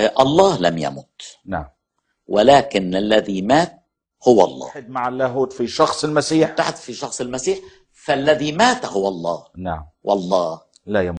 آه، الله لم يمت نعم ولكن الذي مات هو الله مع اللاهوت في شخص المسيح تحت في شخص المسيح فالذي مات هو الله نعم والله لا يموت